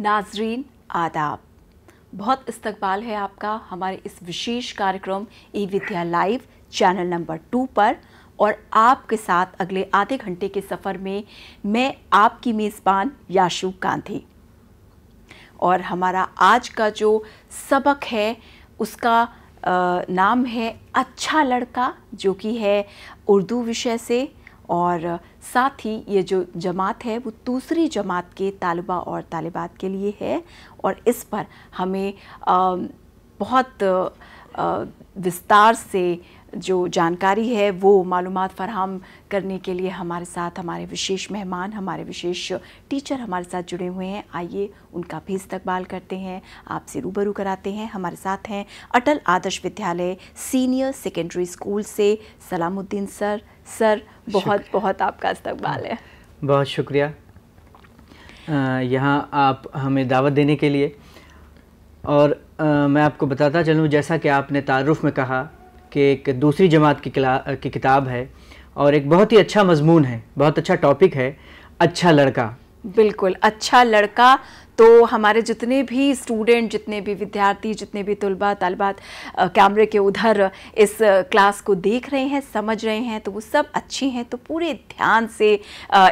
नाजरीन आदाब बहुत इस्तकबाल है आपका हमारे इस विशेष कार्यक्रम e Vidya live channel number two पर और आपके साथ अगले आधे घंटे के सफ़र में मैं आपकी मेज़बान याशु गांधी और हमारा आज का जो सबक है उसका नाम है अच्छा लड़का जो कि है उर्दू विषय से और साथ ही ये जो जमात है वो दूसरी जमात के तालबा और तलबात के लिए है और इस पर हमें बहुत विस्तार से जो जानकारी है वो मालूम फरहम करने के लिए हमारे साथ हमारे विशेष मेहमान हमारे विशेष टीचर हमारे साथ जुड़े हुए हैं आइए उनका भी इस्तकबाल करते हैं आपसे रूबरू कराते हैं हमारे साथ हैं अटल आदर्श विद्यालय सीनियर सेकेंडरी स्कूल से सलामुद्दीन सर सर बहुत बहुत आपका इस्तकबाल है बहुत शुक्रिया यहाँ आप हमें दावत देने के लिए और आ, मैं आपको बताता चलूँ जैसा कि आपने तारुफ़ में कहा कि एक दूसरी जमात की की किताब है और एक बहुत ही अच्छा मजमून है बहुत अच्छा टॉपिक है अच्छा लड़का बिल्कुल अच्छा लड़का तो हमारे जितने भी स्टूडेंट जितने भी विद्यार्थी जितने भी तलबा तलबात कैमरे के उधर इस क्लास को देख रहे हैं समझ रहे हैं तो वो सब अच्छे हैं तो पूरे ध्यान से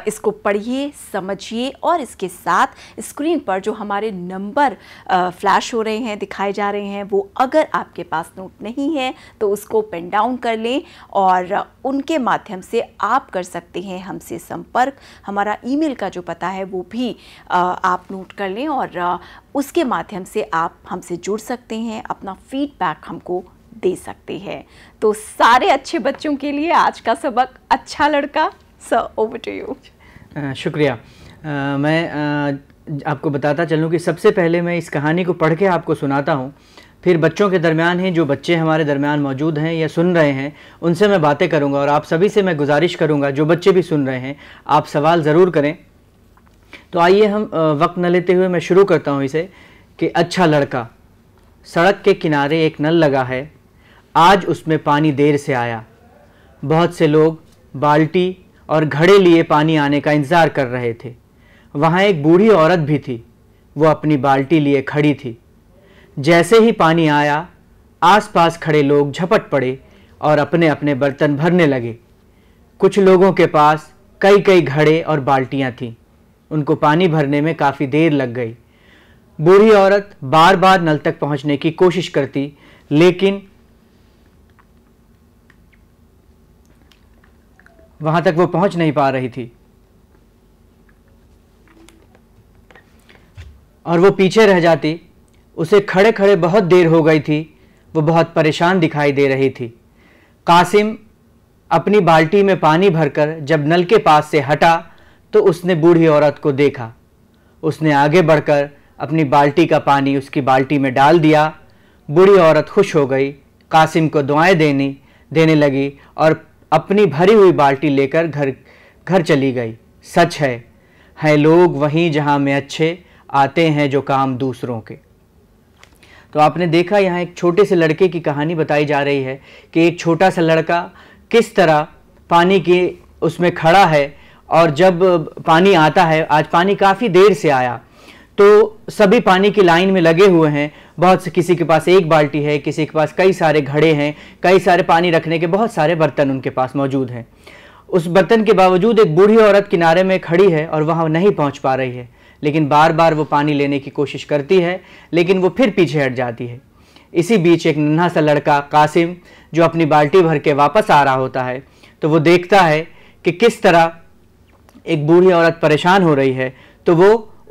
इसको पढ़िए समझिए और इसके साथ स्क्रीन पर जो हमारे नंबर फ्लैश हो रहे हैं दिखाए जा रहे हैं वो अगर आपके पास नोट नहीं है तो उसको पेन डाउन कर लें और उनके माध्यम से आप कर सकते हैं हमसे संपर्क हमारा ईमेल का जो पता है वो भी आप नोट कर लें और उसके माध्यम से आप हमसे जुड़ सकते हैं अपना फीडबैक हमको दे सकते हैं तो सारे अच्छे बच्चों के लिए आज का सबक अच्छा लड़का सर ओवर टू यू शुक्रिया आ, मैं आ, आपको बताता चलूँ कि सबसे पहले मैं इस कहानी को पढ़ के आपको सुनाता हूँ फिर बच्चों के दरमियान हैं जो बच्चे हमारे दरमियान मौजूद हैं या सुन रहे हैं उनसे मैं बातें करूँगा और आप सभी से मैं गुजारिश करूंगा जो बच्चे भी सुन रहे हैं आप सवाल ज़रूर करें तो आइए हम वक्त न लेते हुए मैं शुरू करता हूँ इसे कि अच्छा लड़का सड़क के किनारे एक नल लगा है आज उसमें पानी देर से आया बहुत से लोग बाल्टी और घड़े लिए पानी आने का इंतज़ार कर रहे थे वहाँ एक बूढ़ी औरत भी थी वो अपनी बाल्टी लिए खड़ी थी जैसे ही पानी आया आसपास खड़े लोग झपट पड़े और अपने अपने बर्तन भरने लगे कुछ लोगों के पास कई कई घड़े और बाल्टियाँ थीं उनको पानी भरने में काफ़ी देर लग गई बूढ़ी औरत बार बार नल तक पहुंचने की कोशिश करती लेकिन वहां तक वो पहुंच नहीं पा रही थी और वो पीछे रह जाती उसे खड़े खड़े बहुत देर हो गई थी वो बहुत परेशान दिखाई दे रही थी कासिम अपनी बाल्टी में पानी भरकर जब नल के पास से हटा तो उसने बूढ़ी औरत को देखा उसने आगे बढ़कर अपनी बाल्टी का पानी उसकी बाल्टी में डाल दिया बूढ़ी औरत खुश हो गई कासिम को दुआएं देने देने लगी और अपनी भरी हुई बाल्टी लेकर घर घर चली गई सच है है लोग वहीं जहां में अच्छे आते हैं जो काम दूसरों के तो आपने देखा यहाँ एक छोटे से लड़के की कहानी बताई जा रही है कि एक छोटा सा लड़का किस तरह पानी के उसमें खड़ा है और जब पानी आता है आज पानी काफ़ी देर से आया तो सभी पानी की लाइन में लगे हुए हैं बहुत से किसी के पास एक बाल्टी है किसी के पास कई सारे घड़े हैं कई सारे पानी रखने के बहुत सारे बर्तन उनके पास मौजूद हैं उस बर्तन के बावजूद एक बूढ़ी औरत किनारे में खड़ी है और वहाँ नहीं पहुँच पा रही है लेकिन बार बार वो पानी लेने की कोशिश करती है लेकिन वो फिर पीछे हट जाती है इसी बीच एक नन्हा सा लड़का कासिम जो अपनी बाल्टी भर के वापस आ रहा होता है तो वो देखता है कि किस तरह एक बूढ़ी औरत परेशान हो रही है तो वो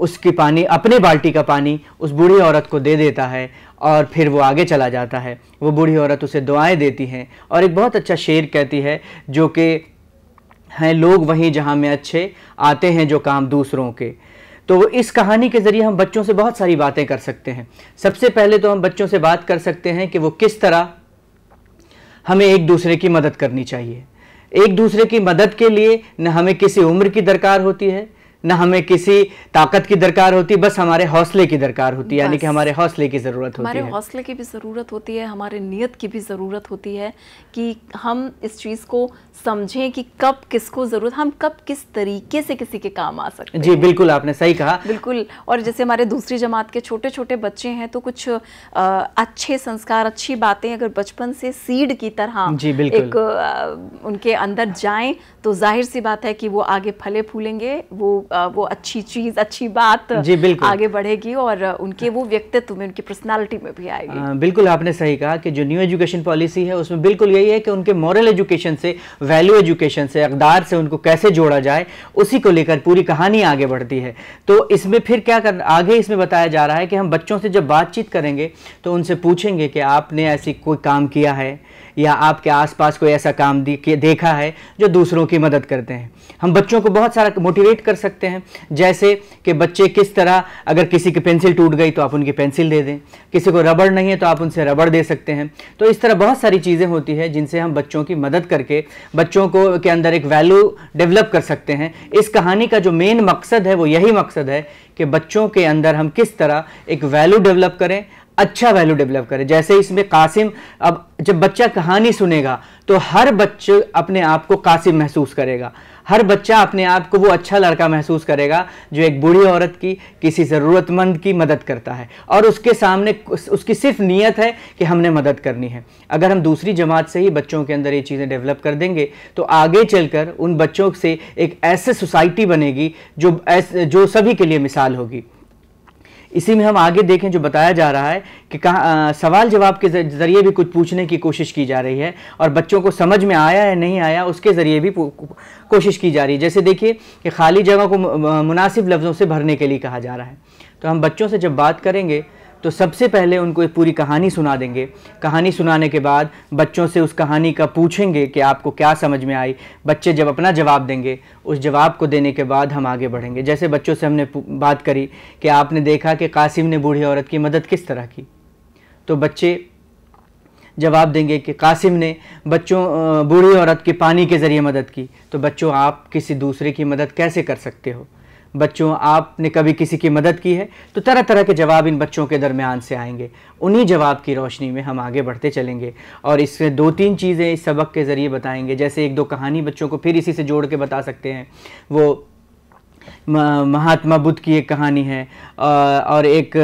उसकी पानी अपने बाल्टी का पानी उस बूढ़ी औरत को दे देता है और फिर वो आगे चला जाता है वो बूढ़ी औरत उसे दुआएं देती हैं और एक बहुत अच्छा शेर कहती है जो कि हैं लोग वहीं जहाँ में अच्छे आते हैं जो काम दूसरों के तो इस कहानी के ज़रिए हम बच्चों से बहुत सारी बातें कर सकते हैं सबसे पहले तो हम बच्चों से बात कर सकते हैं कि वो किस तरह हमें एक दूसरे की मदद करनी चाहिए एक दूसरे की मदद के लिए न हमें किसी उम्र की दरकार होती है ना हमें किसी ताकत की दरकार होती बस हमारे हौसले की दरकार होती है यानी कि हमारे हौसले की ज़रूरत होती है हमारे हौसले की भी ज़रूरत होती है हमारे नियत की भी ज़रूरत होती है कि हम इस चीज़ को समझें कि कब किसको ज़रूरत हम कब किस तरीके से किसी के काम आ सकते जी बिल्कुल आपने सही कहा बिल्कुल और जैसे हमारे दूसरी जमात के छोटे छोटे बच्चे हैं तो कुछ अच्छे संस्कार अच्छी बातें अगर बचपन से सीड की तरह जी बिल्कुल एक उनके अंदर जाए तो जाहिर सी बात है कि वो आगे फले फूलेंगे वो वो अच्छी चीज़ अच्छी बात जी आगे बढ़ेगी और उनके वो व्यक्तित्व में उनकी पर्सनालिटी में भी आएगी आ, बिल्कुल आपने सही कहा कि जो न्यू एजुकेशन पॉलिसी है उसमें बिल्कुल यही है कि उनके मॉरल एजुकेशन से वैल्यू एजुकेशन से अकदार से उनको कैसे जोड़ा जाए उसी को लेकर पूरी कहानी आगे बढ़ती है तो इसमें फिर क्या कर आगे इसमें बताया जा रहा है कि हम बच्चों से जब बातचीत करेंगे तो उनसे पूछेंगे कि आपने ऐसी कोई काम किया है या आपके आसपास कोई ऐसा काम देखा है जो दूसरों की मदद करते हैं हम बच्चों को बहुत सारा मोटिवेट कर सकते हैं जैसे कि बच्चे किस तरह अगर किसी की पेंसिल टूट गई तो आप उनकी पेंसिल दे दें किसी को रबड़ नहीं है तो आप उनसे रबड़ दे सकते हैं तो इस तरह बहुत सारी चीज़ें होती है जिनसे हम बच्चों की मदद करके बच्चों को के अंदर एक वैल्यू डेवलप कर सकते हैं इस कहानी का जो मेन मकसद है वो यही मकसद है कि बच्चों के अंदर हम किस तरह एक वैल्यू डेवलप करें अच्छा वैल्यू डेवलप करे जैसे इसमें कासिम अब जब बच्चा कहानी सुनेगा तो हर बच्चे अपने आप को कासिम महसूस करेगा हर बच्चा अपने आप को वो अच्छा लड़का महसूस करेगा जो एक बूढ़ी औरत की किसी ज़रूरतमंद की मदद करता है और उसके सामने उसकी सिर्फ नीयत है कि हमने मदद करनी है अगर हम दूसरी जमात से ही बच्चों के अंदर ये चीज़ें डेवलप कर देंगे तो आगे चलकर उन बच्चों से एक ऐसे सोसाइटी बनेगी जो जो सभी के लिए मिसाल होगी इसी में हम आगे देखें जो बताया जा रहा है कि कहाँ सवाल जवाब के ज़रिए भी कुछ पूछने की कोशिश की जा रही है और बच्चों को समझ में आया या नहीं आया उसके ज़रिए भी कोशिश की जा रही है जैसे देखिए कि खाली जगह को मुनासिब लफ्ज़ों से भरने के लिए कहा जा रहा है तो हम बच्चों से जब बात करेंगे तो सबसे पहले उनको एक पूरी कहानी सुना देंगे कहानी सुनाने के बाद बच्चों से उस कहानी का पूछेंगे कि आपको क्या समझ में आई बच्चे जब अपना जवाब देंगे उस जवाब को देने के बाद हम आगे बढ़ेंगे जैसे बच्चों से हमने बात करी कि आपने देखा कि कासिम ने बूढ़ी औरत की मदद किस तरह की तो बच्चे जवाब देंगे कि कासिम ने बच्चों बूढ़ी औरत के पानी के ज़रिए मदद की तो बच्चों आप किसी दूसरे की मदद कैसे कर सकते हो बच्चों आपने कभी किसी की मदद की है तो तरह तरह के जवाब इन बच्चों के दरमियान से आएंगे उन्हीं जवाब की रोशनी में हम आगे बढ़ते चलेंगे और इससे दो तीन चीज़ें इस सबक के ज़रिए बताएंगे जैसे एक दो कहानी बच्चों को फिर इसी से जोड़ के बता सकते हैं वो महात्मा बुद्ध की एक कहानी है और एक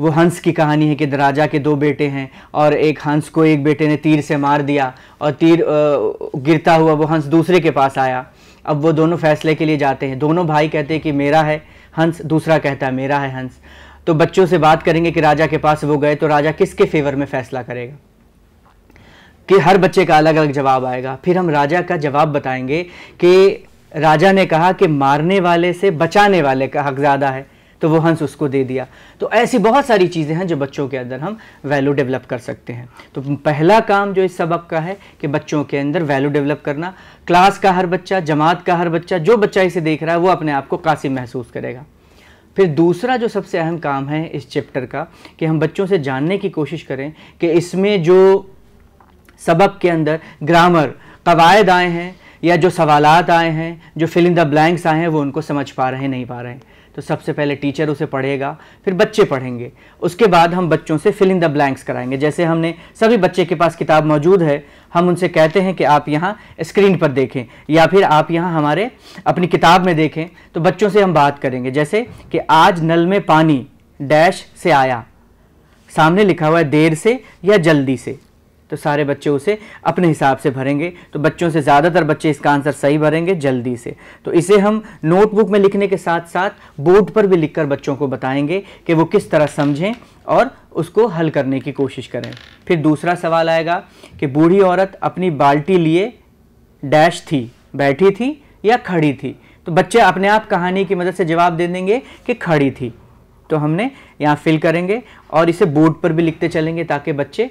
वो हंस की कहानी है कि राजा के दो बेटे हैं और एक हंस को एक बेटे ने तीर से मार दिया और तीर गिरता हुआ वो हंस दूसरे के पास आया अब वो दोनों फैसले के लिए जाते हैं दोनों भाई कहते हैं कि मेरा है हंस दूसरा कहता है मेरा है हंस तो बच्चों से बात करेंगे कि राजा के पास वो गए तो राजा किसके फेवर में फैसला करेगा कि हर बच्चे का अलग अलग जवाब आएगा फिर हम राजा का जवाब बताएंगे कि राजा ने कहा कि मारने वाले से बचाने वाले का हक ज़्यादा है तो वो हंस उसको दे दिया तो ऐसी बहुत सारी चीज़ें हैं जो बच्चों के अंदर हम वैल्यू डेवलप कर सकते हैं तो पहला काम जो इस सबक का है कि बच्चों के अंदर वैल्यू डेवलप करना क्लास का हर बच्चा जमात का हर बच्चा जो बच्चा इसे देख रहा है वो अपने आप को कासिम महसूस करेगा फिर दूसरा जो सबसे अहम काम है इस चैप्टर का कि हम बच्चों से जानने की कोशिश करें कि इसमें जो सबक के अंदर ग्रामर कवायद आए हैं या जो सवालात आए हैं जो फिलिंग द ब्लैंक्स आए हैं वो उनको समझ पा रहे हैं नहीं पा रहे हैं तो सबसे पहले टीचर उसे पढ़ेगा फिर बच्चे पढ़ेंगे उसके बाद हम बच्चों से फिल इन द ब्लैंक्स कराएंगे जैसे हमने सभी बच्चे के पास किताब मौजूद है हम उनसे कहते हैं कि आप यहाँ स्क्रीन पर देखें या फिर आप यहाँ हमारे अपनी किताब में देखें तो बच्चों से हम बात करेंगे जैसे कि आज नल में पानी डैश से आया सामने लिखा हुआ है देर से या जल्दी से तो सारे बच्चे उसे अपने हिसाब से भरेंगे तो बच्चों से ज़्यादातर बच्चे इसका आंसर सही भरेंगे जल्दी से तो इसे हम नोटबुक में लिखने के साथ साथ बोर्ड पर भी लिखकर बच्चों को बताएंगे कि वो किस तरह समझें और उसको हल करने की कोशिश करें फिर दूसरा सवाल आएगा कि बूढ़ी औरत अपनी बाल्टी लिए डैश थी बैठी थी या खड़ी थी तो बच्चे अपने आप कहानी की मदद से जवाब दे देंगे कि खड़ी थी तो हमने यहाँ फिल करेंगे और इसे बोर्ड पर भी लिखते चलेंगे ताकि बच्चे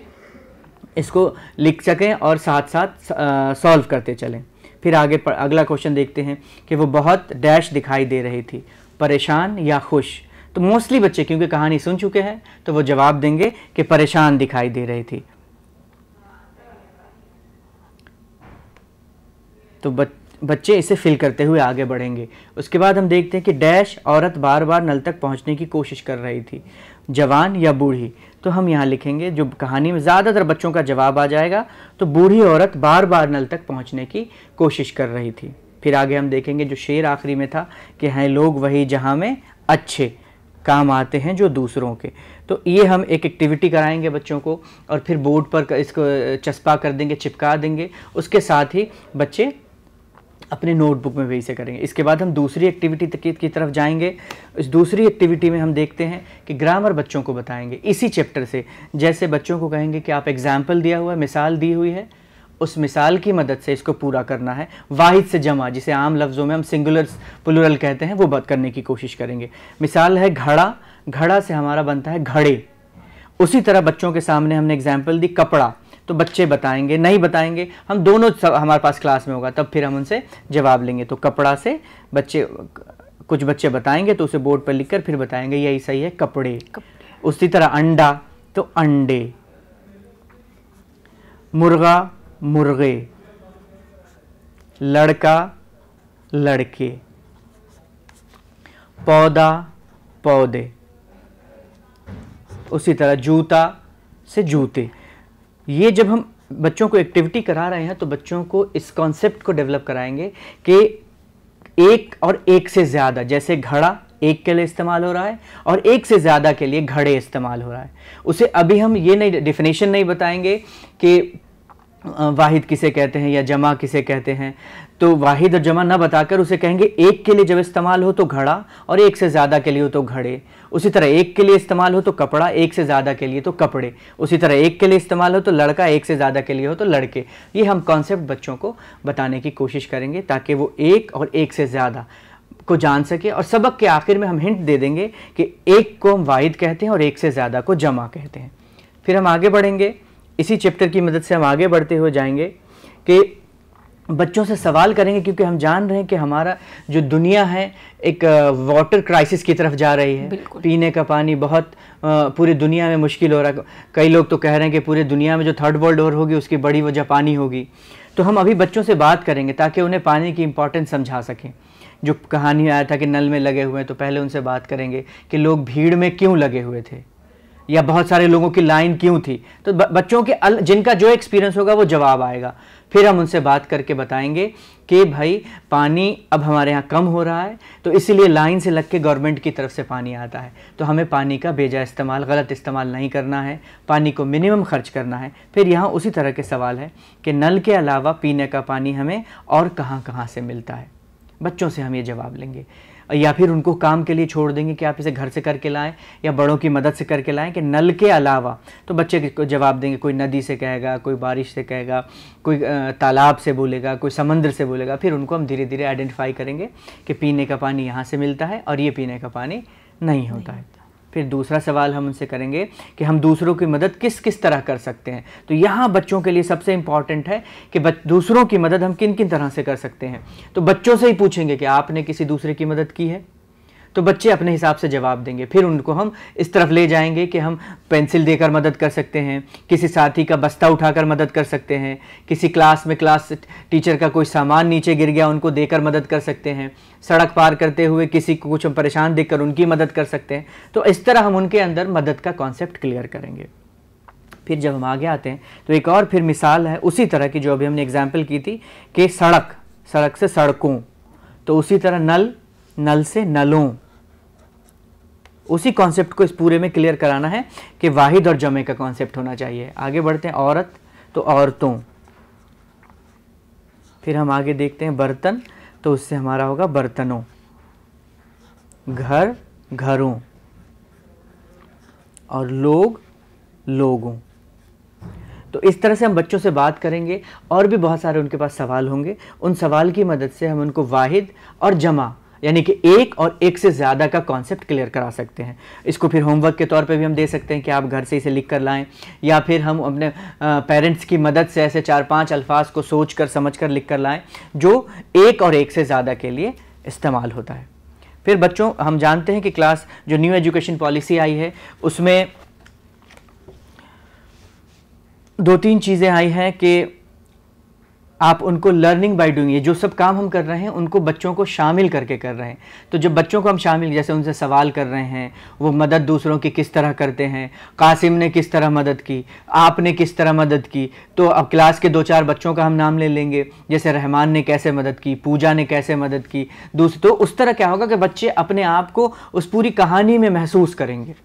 इसको लिख सकें और साथ साथ सॉल्व करते चलें फिर आगे पर अगला क्वेश्चन देखते हैं कि वो बहुत डैश दिखाई दे रही थी परेशान या खुश तो मोस्टली बच्चे क्योंकि कहानी सुन चुके हैं तो वो जवाब देंगे कि परेशान दिखाई दे रही थी तो बच, बच्चे इसे फिल करते हुए आगे बढ़ेंगे उसके बाद हम देखते हैं कि डैश औरत बार बार नल तक पहुंचने की कोशिश कर रही थी जवान या बूढ़ी तो हम यहाँ लिखेंगे जो कहानी में ज़्यादातर बच्चों का जवाब आ जाएगा तो बूढ़ी औरत बार बार नल तक पहुँचने की कोशिश कर रही थी फिर आगे हम देखेंगे जो शेर आखिरी में था कि हैं लोग वही जहाँ में अच्छे काम आते हैं जो दूसरों के तो ये हम एक एक्टिविटी कराएंगे बच्चों को और फिर बोर्ड पर इसको चस्पा कर देंगे चिपका देंगे उसके साथ ही बच्चे अपने नोटबुक में से करेंगे इसके बाद हम दूसरी एक्टिविटी तक की तरफ जाएंगे इस दूसरी एक्टिविटी में हम देखते हैं कि ग्रामर बच्चों को बताएंगे इसी चैप्टर से जैसे बच्चों को कहेंगे कि आप एग्जाम्पल दिया हुआ है मिसाल दी हुई है उस मिसाल की मदद से इसको पूरा करना है वाहिद से जमा जिसे आम लफ्ज़ों में हम सिंगुलर पुलुरल कहते हैं वो बात करने की कोशिश करेंगे मिसाल है घड़ा घड़ा से हमारा बनता है घड़े उसी तरह बच्चों के सामने हमने एग्जाम्पल दी कपड़ा तो बच्चे बताएंगे नहीं बताएंगे हम दोनों हमारे पास क्लास में होगा तब फिर हम उनसे जवाब लेंगे तो कपड़ा से बच्चे कुछ बच्चे बताएंगे तो उसे बोर्ड पर लिखकर फिर बताएंगे यही सही है कपड़े, कपड़े। उसी तरह अंडा तो अंडे मुर्गा मुर्गे लड़का लड़के पौधा पौधे उसी तरह जूता से जूते ये जब हम बच्चों को एक्टिविटी करा रहे हैं तो बच्चों को इस कॉन्सेप्ट को डेवलप कराएंगे कि एक और एक से ज़्यादा जैसे घड़ा एक के लिए इस्तेमाल हो रहा है और एक से ज़्यादा के लिए घड़े इस्तेमाल हो रहा है उसे अभी हम ये नहीं डिफिनेशन नहीं बताएंगे कि वाहिद किसे कहते हैं या जमा किसे कहते हैं तो वाहिद और जमा ना बताकर उसे कहेंगे एक के लिए जब इस्तेमाल हो तो घड़ा और एक से ज़्यादा के लिए हो तो घड़े उसी तरह एक के लिए इस्तेमाल हो तो कपड़ा एक से ज़्यादा के लिए तो कपड़े उसी तरह एक के लिए इस्तेमाल हो तो लड़का एक से ज़्यादा के लिए हो तो लड़के ये हम कॉन्सेप्ट बच्चों को बताने की कोशिश करेंगे ताकि वो एक और एक से ज़्यादा को जान सके और सबक के आखिर में हम हिंट दे देंगे कि एक को हम वाहिद कहते हैं और एक से ज़्यादा को जमा कहते हैं फिर हम आगे बढ़ेंगे इसी चैप्टर की मदद से हम आगे बढ़ते हुए जाएंगे कि बच्चों से सवाल करेंगे क्योंकि हम जान रहे हैं कि हमारा जो दुनिया है एक वाटर क्राइसिस की तरफ जा रही है पीने का पानी बहुत पूरी दुनिया में मुश्किल हो रहा है कई लोग तो कह रहे हैं कि पूरी दुनिया में जो थर्ड वर्ल्ड और होगी उसकी बड़ी वजह पानी होगी तो हम अभी बच्चों से बात करेंगे ताकि उन्हें पानी की इंपॉर्टेंस समझा सकें जो कहानी आया था कि नल में लगे हुए हैं तो पहले उनसे बात करेंगे कि लोग भीड़ में क्यों लगे हुए थे या बहुत सारे लोगों की लाइन क्यों थी तो बच्चों के अल, जिनका जो एक्सपीरियंस होगा वो जवाब आएगा फिर हम उनसे बात करके बताएंगे कि भाई पानी अब हमारे यहाँ कम हो रहा है तो इसीलिए लाइन से लग के गवर्नमेंट की तरफ से पानी आता है तो हमें पानी का बेजा इस्तेमाल गलत इस्तेमाल नहीं करना है पानी को मिनिमम खर्च करना है फिर यहाँ उसी तरह के सवाल है कि नल के अलावा पीने का पानी हमें और कहाँ कहाँ से मिलता है बच्चों से हम ये जवाब लेंगे या फिर उनको काम के लिए छोड़ देंगे कि आप इसे घर से करके लाएं या बड़ों की मदद से करके लाएं कि नल के अलावा तो बच्चे को जवाब देंगे कोई नदी से कहेगा कोई बारिश से कहेगा कोई तालाब से बोलेगा कोई समंदर से बोलेगा फिर उनको हम धीरे धीरे आइडेंटिफाई करेंगे कि पीने का पानी यहाँ से मिलता है और ये पीने का पानी नहीं होता है फिर दूसरा सवाल हम उनसे करेंगे कि हम दूसरों की मदद किस किस तरह कर सकते हैं तो यहाँ बच्चों के लिए सबसे इम्पॉर्टेंट है कि दूसरों की मदद हम किन किन तरह से कर सकते हैं तो बच्चों से ही पूछेंगे कि आपने किसी दूसरे की मदद की है तो बच्चे अपने हिसाब से जवाब देंगे फिर उनको हम इस तरफ ले जाएंगे कि हम पेंसिल देकर मदद कर सकते हैं किसी साथी का बस्ता उठाकर मदद कर सकते हैं किसी क्लास में क्लास टीचर का कोई सामान नीचे गिर गया उनको देकर मदद कर सकते हैं सड़क पार करते हुए किसी को कुछ हम परेशान देख उनकी मदद कर सकते हैं तो इस तरह हम उनके अंदर मदद का कॉन्सेप्ट क्लियर करेंगे फिर जब हम आगे आते हैं तो एक और फिर मिसाल है उसी तरह की जो अभी हमने एग्जाम्पल की थी कि सड़क सड़क से सड़कों तो उसी तरह नल नल से नलों उसी कॉन्सेप्ट को इस पूरे में क्लियर कराना है कि वाहिद और जमे का कॉन्सेप्ट होना चाहिए आगे बढ़ते हैं औरत तो औरतों फिर हम आगे देखते हैं बर्तन तो उससे हमारा होगा बर्तनों घर घरों और लोग लोगों तो इस तरह से हम बच्चों से बात करेंगे और भी बहुत सारे उनके पास सवाल होंगे उन सवाल की मदद से हम उनको वाहिद और जमा यानी कि एक और एक से ज़्यादा का कॉन्सेप्ट क्लियर करा सकते हैं इसको फिर होमवर्क के तौर पे भी हम दे सकते हैं कि आप घर से इसे लिख कर लाएँ या फिर हम अपने पेरेंट्स की मदद से ऐसे चार पाँच अल्फाज को सोच कर समझ कर लिख कर लाएँ जो एक और एक से ज़्यादा के लिए इस्तेमाल होता है फिर बच्चों हम जानते हैं कि क्लास जो न्यू एजुकेशन पॉलिसी आई है उसमें दो तीन चीज़ें आई हैं कि आप उनको लर्निंग बाय डूइंग ये जो सब काम हम कर रहे हैं उनको बच्चों को शामिल करके कर रहे हैं तो जब बच्चों को हम शामिल जैसे उनसे सवाल कर रहे हैं वो मदद दूसरों की किस तरह करते हैं कासिम ने किस तरह मदद की आपने किस तरह मदद की तो अब क्लास के दो चार बच्चों का हम नाम ले लेंगे जैसे रहमान ने कैसे मदद की पूजा ने कैसे मदद की दूसरे तो उस तरह क्या होगा कि बच्चे अपने आप को उस पूरी कहानी में महसूस करेंगे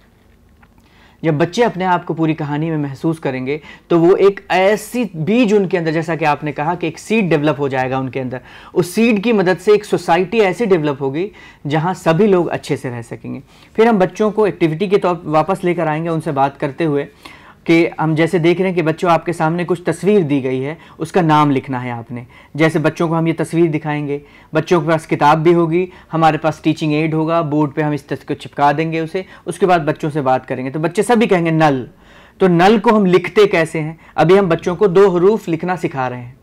जब बच्चे अपने आप को पूरी कहानी में महसूस करेंगे तो वो एक ऐसी बीज उनके अंदर जैसा कि आपने कहा कि एक सीड डेवलप हो जाएगा उनके अंदर उस सीड की मदद से एक सोसाइटी ऐसी डेवलप होगी जहाँ सभी लोग अच्छे से रह सकेंगे फिर हम बच्चों को एक्टिविटी के तौर वापस लेकर आएंगे उनसे बात करते हुए कि हम जैसे देख रहे हैं कि बच्चों आपके सामने कुछ तस्वीर दी गई है उसका नाम लिखना है आपने जैसे बच्चों को हम ये तस्वीर दिखाएंगे बच्चों के पास किताब भी होगी हमारे पास टीचिंग एड होगा बोर्ड पे हम इस तस्वीर को चिपका देंगे उसे उसके बाद बच्चों से बात करेंगे तो बच्चे सभी कहेंगे नल तो नल को हम लिखते कैसे हैं अभी हम बच्चों को दो हरूफ लिखना सिखा रहे हैं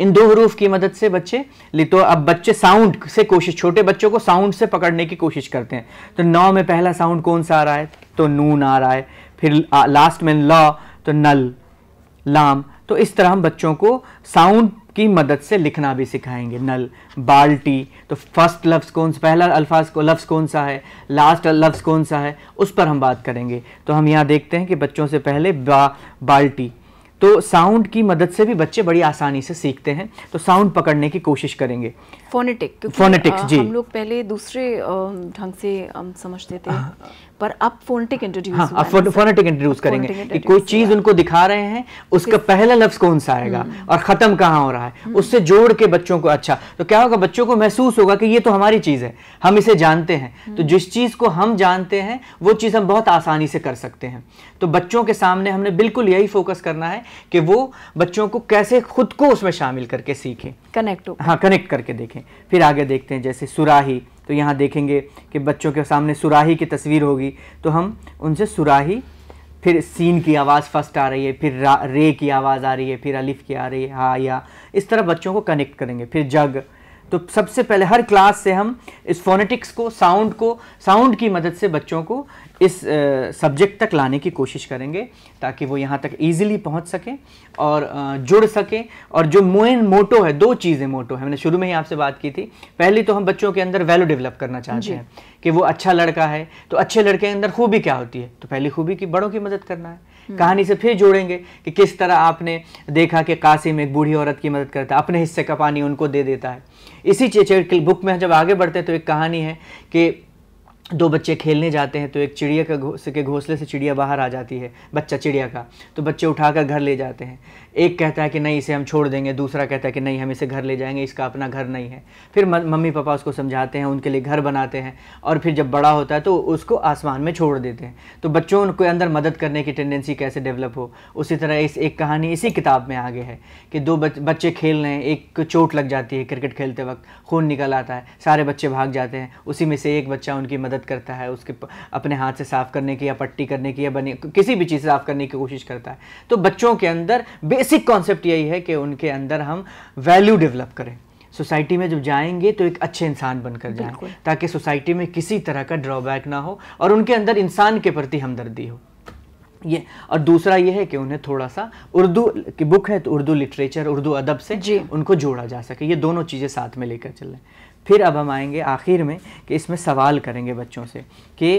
इन दो हरूफ की मदद से बच्चे ले तो अब बच्चे साउंड से कोशिश छोटे बच्चों को साउंड से पकड़ने की कोशिश करते हैं तो नौ में पहला साउंड कौन सा आ रहा है तो नून आ रहा है फिर लास्ट में ल तो नल लाम तो इस तरह हम बच्चों को साउंड की मदद से लिखना भी सिखाएंगे नल बाल्टी तो फर्स्ट लफ्स कौन सा पहला अल्फाज को लफ्ज़ कौन सा है लास्ट लफ्ज कौन सा है उस पर हम बात करेंगे तो हम यहाँ देखते हैं कि बच्चों से पहले बा बाल्टी तो साउंड की मदद से भी बच्चे बड़ी आसानी से सीखते हैं तो साउंड पकड़ने की कोशिश करेंगे फोनेटिक फोनेटिक्स जी हम लोग पहले दूसरे ढंग से समझते थे हाँ. पर अब फोनेटिक इंट्रोड्यूस हाँ, अब फोन, फोनेटिक इंट्रोड्यूस करेंगे कि कोई चीज उनको दिखा रहे हैं उसका पहला लफ्ज कौन सा आएगा हम्म। और खत्म कहाँ हो रहा है हम्म। उससे जोड़ के बच्चों को अच्छा तो क्या होगा बच्चों को महसूस होगा कि ये तो हमारी चीज है हम इसे जानते हैं तो हम्म। जिस चीज को हम जानते हैं वो चीज हम बहुत आसानी से कर सकते हैं तो बच्चों के सामने हमने बिल्कुल यही फोकस करना है कि वो बच्चों को कैसे खुद को उसमें शामिल करके सीखें कनेक्ट हाँ कनेक्ट करके देखें फिर आगे देखते हैं जैसे सुराही तो यहाँ देखेंगे कि बच्चों के सामने सुराही की तस्वीर होगी तो हम उनसे सुराही फिर सीन की आवाज़ फर्स्ट आ रही है फिर रे की आवाज़ आ रही है फिर अलिफ की आ रही है हाँ या इस तरह बच्चों को कनेक्ट करेंगे फिर जग तो सबसे पहले हर क्लास से हम इस फोनेटिक्स को साउंड को साउंड की मदद से बच्चों को इस सब्जेक्ट तक लाने की कोशिश करेंगे ताकि वो यहाँ तक इजीली पहुँच सकें और जुड़ सकें और जो मेन मोटो है दो चीज़ें मोटो है मैंने शुरू में ही आपसे बात की थी पहली तो हम बच्चों के अंदर वैल्यू डेवलप करना चाहते हैं कि वो अच्छा लड़का है तो अच्छे लड़के के अंदर खूबी क्या होती है तो पहली खूबी की बड़ों की मदद करना है हम्म। कहानी से फिर जोड़ेंगे कि किस तरह आपने देखा कि कासिम एक बूढ़ी औरत की मदद करता है अपने हिस्से का पानी उनको दे देता है इसी चेचर बुक में जब आगे बढ़ते हैं तो एक कहानी है कि दो बच्चे खेलने जाते हैं तो एक चिड़िया के घोंसले से चिड़िया बाहर आ जाती है बच्चा चिड़िया का तो बच्चे उठाकर घर ले जाते हैं एक कहता है कि नहीं इसे हम छोड़ देंगे दूसरा कहता है कि नहीं हम इसे घर ले जाएंगे इसका अपना घर नहीं है फिर मम्मी पापा उसको समझाते हैं उनके लिए घर बनाते हैं और फिर जब बड़ा होता है तो उसको आसमान में छोड़ देते हैं तो बच्चों के अंदर मदद करने की टेंडेंसी कैसे डेवलप हो उसी तरह इस एक कहानी इसी किताब में आगे है कि दो बच्चे खेल रहे हैं एक चोट लग जाती है क्रिकेट खेलते वक्त खून निकल आता है सारे बच्चे भाग जाते हैं उसी में से एक बच्चा उनकी मदद करता है उसके अपने हाथ से साफ़ करने की या पट्टी करने की या बने किसी भी चीज़ से साफ़ करने की कोशिश करता है तो बच्चों के अंदर बे बेसिक कॉन्सेप्ट यही है कि उनके अंदर हम वैल्यू डेवलप करें सोसाइटी में जब जाएंगे तो एक अच्छे इंसान बनकर जाएं ताकि सोसाइटी में किसी तरह का ड्रॉबैक ना हो और उनके अंदर इंसान के प्रति हमदर्दी हो ये और दूसरा ये है कि उन्हें थोड़ा सा उर्दू की बुक है तो उर्दू लिटरेचर उर्दू अदब से उनको जोड़ा जा सके ये दोनों चीज़ें साथ में लेकर चलें फिर अब हम आएंगे आखिर में कि इसमें सवाल करेंगे बच्चों से कि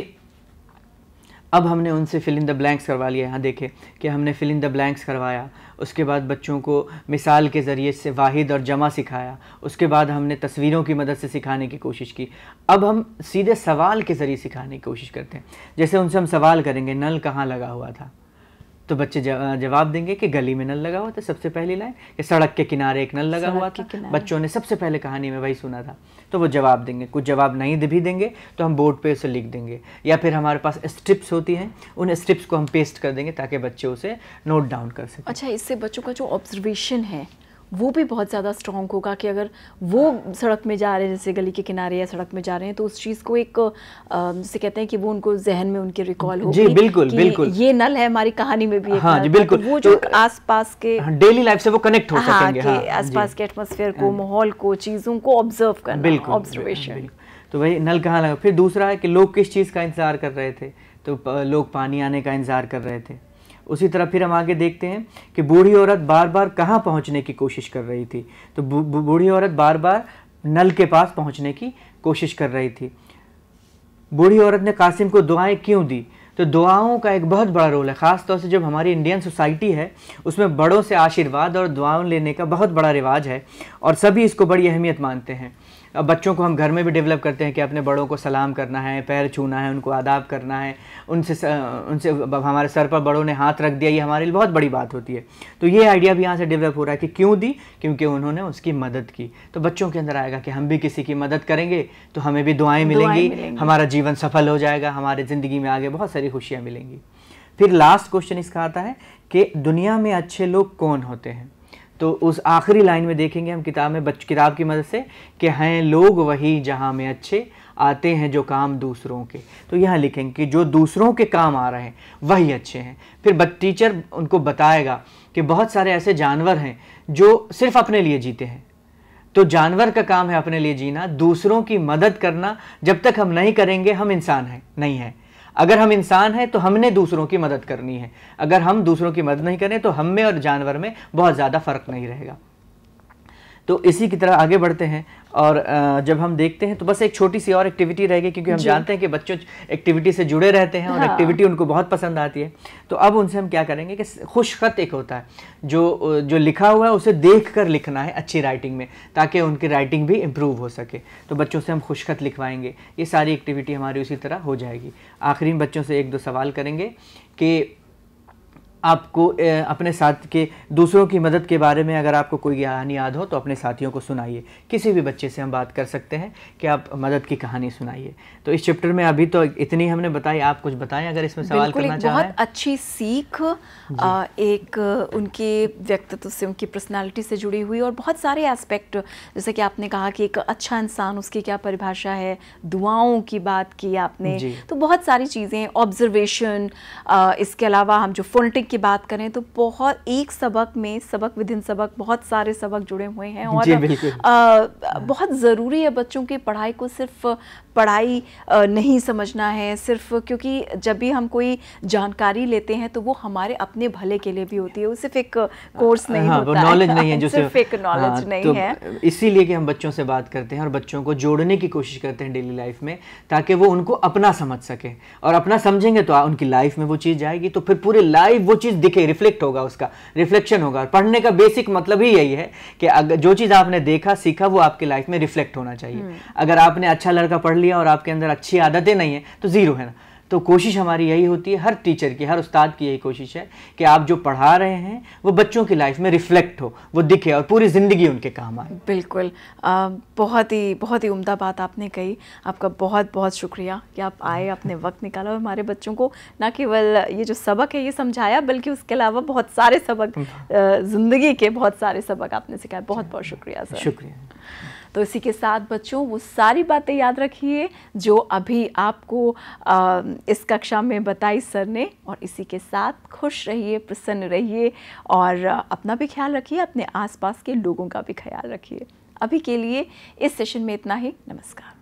अब हमने उनसे फिल इन द ब्लैंक्स करवा लिया यहाँ देखे कि हमने फिल इन द ब्लैंक्स करवाया उसके बाद बच्चों को मिसाल के ज़रिए से वाहिद और जमा सिखाया उसके बाद हमने तस्वीरों की मदद से सिखाने की कोशिश की अब हम सीधे सवाल के ज़रिए सिखाने की कोशिश करते हैं जैसे उनसे हम सवाल करेंगे नल कहाँ लगा हुआ था तो बच्चे जवाब देंगे कि गली में नल लगा हुआ था सबसे पहली लाइन कि सड़क के किनारे एक नल लगा हुआ था बच्चों ने सबसे पहले कहानी में वही सुना था तो वो जवाब देंगे कुछ जवाब नहीं भी देंगे तो हम बोर्ड पे उसे लिख देंगे या फिर हमारे पास स्ट्रिप्स होती हैं उन स्ट्रिप्स को हम पेस्ट कर देंगे ताकि बच्चे उसे नोट डाउन कर सकें अच्छा इससे बच्चों का जो ऑब्जर्वेशन है वो भी बहुत ज़्यादा स्ट्रॉन्ग होगा कि अगर वो सड़क में जा रहे हैं जैसे गली के किनारे या सड़क में जा रहे हैं तो उस चीज़ को एक जैसे कहते हैं कि वो उनको जहन में उनके रिकॉल हो जी बिल्कुल बिल्कुल ये नल है हमारी कहानी में भी हाँ, जी, बिल्कुल तो वो तो, जो तो, आस पास के डेली हाँ, लाइफ से वो कनेक्ट हो हाँ, सकेंगे हाँ, आस पास के एटमोसफेयर को हाँ। माहौल को चीज़ों को ऑब्जर्व करना बिल्कुल ऑब्जर्वेशन तो भाई नल कहाँ लगा फिर दूसरा है कि लोग किस चीज़ का इंतजार कर रहे थे तो लोग पानी आने का इंतजार कर रहे थे उसी तरह फिर हम आगे देखते हैं कि बूढ़ी औरत बार बार कहाँ पहुँचने की कोशिश कर रही थी तो बूढ़ी औरत बार बार नल के पास पहुँचने की कोशिश कर रही थी बूढ़ी औरत ने कासिम को दुआएं क्यों दी तो दुआओं का एक बहुत बड़ा रोल है ख़ास तौर से जब हमारी इंडियन सोसाइटी है उसमें बड़ों से आशीर्वाद और दुआओं लेने का बहुत बड़ा रिवाज है और सभी इसको बड़ी अहमियत मानते हैं बच्चों को हम घर में भी डेवलप करते हैं कि अपने बड़ों को सलाम करना है पैर छूना है उनको आदाब करना है उनसे उनसे हमारे सर पर बड़ों ने हाथ रख दिया ये हमारे लिए बहुत बड़ी बात होती है तो ये आइडिया भी यहाँ से डेवलप हो रहा है कि क्यों दी क्योंकि उन्होंने उसकी मदद की तो बच्चों के अंदर आएगा कि हम भी किसी की मदद करेंगे तो हमें भी दुआएँ मिलेंगी। हमारा जीवन सफल हो जाएगा हमारे ज़िंदगी में आगे बहुत सारी खुशियाँ मिलेंगी फिर लास्ट क्वेश्चन इसका आता है कि दुनिया में अच्छे लोग कौन होते हैं तो उस आखिरी लाइन में देखेंगे हम किताब में बच किताब की मदद से कि हैं लोग वही जहाँ में अच्छे आते हैं जो काम दूसरों के तो यहाँ लिखेंगे कि जो दूसरों के काम आ रहे हैं वही अच्छे हैं फिर टीचर उनको बताएगा कि बहुत सारे ऐसे जानवर हैं जो सिर्फ अपने लिए जीते हैं तो जानवर का काम है अपने लिए जीना दूसरों की मदद करना जब तक हम नहीं करेंगे हम इंसान हैं नहीं हैं अगर हम इंसान हैं तो हमने दूसरों की मदद करनी है अगर हम दूसरों की मदद नहीं करें तो हम में और जानवर में बहुत ज़्यादा फ़र्क नहीं रहेगा तो इसी की तरह आगे बढ़ते हैं और जब हम देखते हैं तो बस एक छोटी सी और एक्टिविटी रहेगी क्योंकि हम जानते हैं कि बच्चों एक्टिविटी से जुड़े रहते हैं और हाँ। एक्टिविटी उनको बहुत पसंद आती है तो अब उनसे हम क्या करेंगे कि खुश खत एक होता है जो जो लिखा हुआ है उसे देख कर लिखना है अच्छी राइटिंग में ताकि उनकी राइटिंग भी इम्प्रूव हो सके तो बच्चों से हम खुश खत लिखवाएंगे ये सारी एक्टिविटी हमारी उसी तरह हो जाएगी आखिरी बच्चों से एक दो सवाल करेंगे कि आपको अपने साथ के दूसरों की मदद के बारे में अगर आपको कोई कहानी याद हो तो अपने साथियों को सुनाइए किसी भी बच्चे से हम बात कर सकते हैं कि आप मदद की कहानी सुनाइए तो इस चैप्टर में अभी तो इतनी हमने बताई आप कुछ बताएं अगर इसमें सवाल करना चाहें बहुत अच्छी सीख आ, एक उनके व्यक्तित्व से उनकी पर्सनैलिटी से जुड़ी हुई और बहुत सारे एस्पेक्ट जैसे कि आपने कहा कि एक अच्छा इंसान उसकी क्या परिभाषा है दुआओं की बात की आपने तो बहुत सारी चीज़ें ऑब्जर्वेशन इसके अलावा हम जो फोनटिक की बात करें तो बहुत एक सबक में सबक इन सबक बहुत सारे सबक जुड़े हुए हैं और आ, बहुत ज़रूरी है बच्चों की पढ़ाई को सिर्फ पढ़ाई नहीं समझना है सिर्फ क्योंकि जब भी हम कोई जानकारी लेते हैं तो वो हमारे अपने भले के लिए भी होती है वो सिर्फ एक कोर्स हाँ, नहीं हाँ, होता नॉलेज नहीं है जो सिर्फ एक नॉलेज हाँ, नहीं तो है इसीलिए कि हम बच्चों से बात करते हैं और बच्चों को जोड़ने की कोशिश करते हैं डेली लाइफ में ताकि वो उनको अपना समझ सके और अपना समझेंगे तो उनकी लाइफ में वो चीज़ जाएगी तो फिर पूरे लाइफ वो चीज़ दिखे रिफ्लेक्ट होगा उसका रिफ्लेक्शन होगा और पढ़ने का बेसिक मतलब ही यही है कि अगर जो चीज़ आपने देखा सीखा वो आपकी लाइफ में रिफ्लेक्ट होना चाहिए हम्म। अगर आपने अच्छा लड़का पढ़ लिया लिया और आपके अंदर अच्छी आदतें नहीं है तो ज़ीरो है ना तो कोशिश हमारी यही होती है हर टीचर की हर उस्ताद की यही कोशिश है कि आप जो पढ़ा रहे हैं वो बच्चों की लाइफ में रिफ्लेक्ट हो वो दिखे और पूरी ज़िंदगी उनके काम आए बिल्कुल आ, बहुत ही बहुत ही उम्दा बात आपने कही आपका बहुत बहुत शुक्रिया कि आप आए अपने वक्त निकाला और हमारे बच्चों को ना केवल ये जो सबक है ये समझाया बल्कि उसके अलावा बहुत सारे सबक ज़िंदगी के बहुत सारे सबक आपने सिखाए बहुत बहुत शुक्रिया सर शुक्रिया तो इसी के साथ बच्चों वो सारी बातें याद रखिए जो अभी आपको आ, इस कक्षा में बताई सर ने और इसी के साथ खुश रहिए प्रसन्न रहिए और अपना भी ख्याल रखिए अपने आसपास के लोगों का भी ख्याल रखिए अभी के लिए इस सेशन में इतना ही नमस्कार